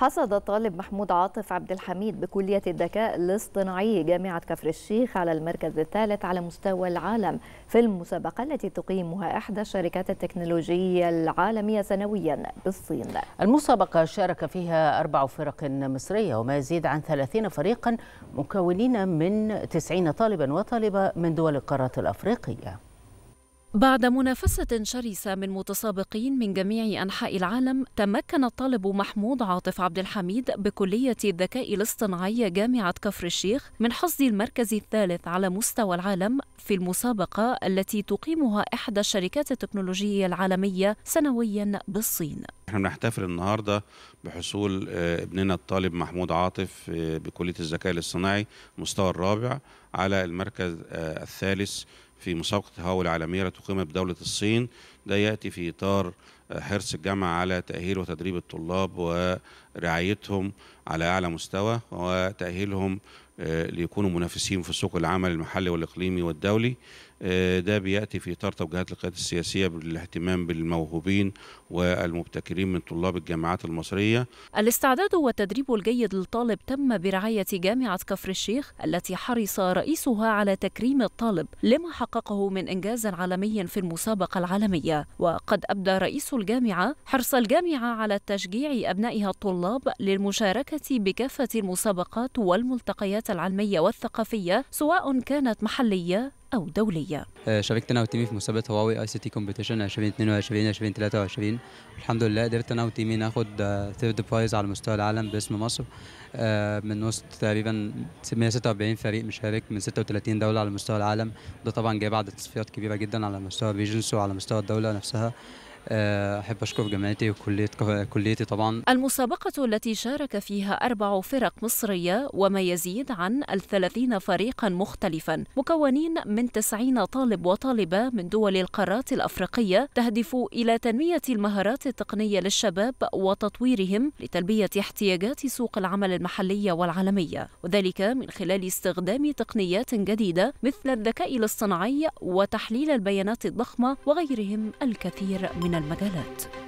حصد الطالب محمود عاطف عبد الحميد بكلية الذكاء الاصطناعي جامعة كفر الشيخ على المركز الثالث على مستوى العالم في المسابقة التي تقيمها إحدى الشركات التكنولوجية العالمية سنويا بالصين المسابقة شارك فيها أربع فرق مصرية وما يزيد عن 30 فريقا مكونين من 90 طالبا وطالبة من دول القارات الأفريقية بعد منافسة شرسة من متسابقين من جميع أنحاء العالم تمكن الطالب محمود عاطف عبد الحميد بكلية الذكاء الاصطناعي جامعة كفر الشيخ من حصد المركز الثالث على مستوى العالم في المسابقة التي تقيمها إحدى الشركات التكنولوجية العالمية سنويا بالصين احنا بنحتفل النهارده بحصول آه، ابننا الطالب محمود عاطف آه، بكليه الذكاء الاصطناعي المستوى الرابع على المركز آه، الثالث في مسابقة هواو العالمية التي قيمت بدولة الصين ده يأتي في إطار آه، حرص الجامعة على تأهيل وتدريب الطلاب ورعايتهم على أعلى مستوى وتأهيلهم آه، ليكونوا منافسين في سوق العمل المحلي والإقليمي والدولي آه، ده بيأتي في إطار توجيهات القيادة السياسية بالاهتمام بالموهوبين والمبتكرين من طلاب الجامعات المصرية الاستعداد والتدريب الجيد للطالب تم برعاية جامعة كفر الشيخ التي حرص رئيسها على تكريم الطالب لما حققه من إنجاز عالمي في المسابقة العالمية العربية وقد أبدى رئيس الجامعة حرص الجامعة على تشجيع أبنائها الطلاب للمشاركة بكافة المسابقات والملتقيات العلمية والثقافية سواء كانت محلية أو دولية آه، شاركت أنا وتيمي في مسابقة هواوي اي سي تي كومبيتيشن 2022 2023 الحمد لله قدرت أنا وتيمي ناخد ثيرد آه، برايز على مستوى العالم باسم مصر آه، من وسط تقريبا 146 فريق مشارك من 36 دولة على مستوى العالم ده طبعا جاي بعد تصفيات كبيرة جدا على مستوى الريجنس وعلى مستوى الدولة نفسها آه، أحب أشكر جامعتي وكلية كليتي طبعا المسابقة التي شارك فيها أربع فرق مصرية وما يزيد عن الثلاثين فريقا مختلفا مكونين من تسعين طالب وطالبة من دول القارات الأفريقية تهدف إلى تنمية المهارات التقنية للشباب وتطويرهم لتلبية احتياجات سوق العمل المحلية والعالمية وذلك من خلال استخدام تقنيات جديدة مثل الذكاء الاصطناعي وتحليل البيانات الضخمة وغيرهم الكثير من من المجالات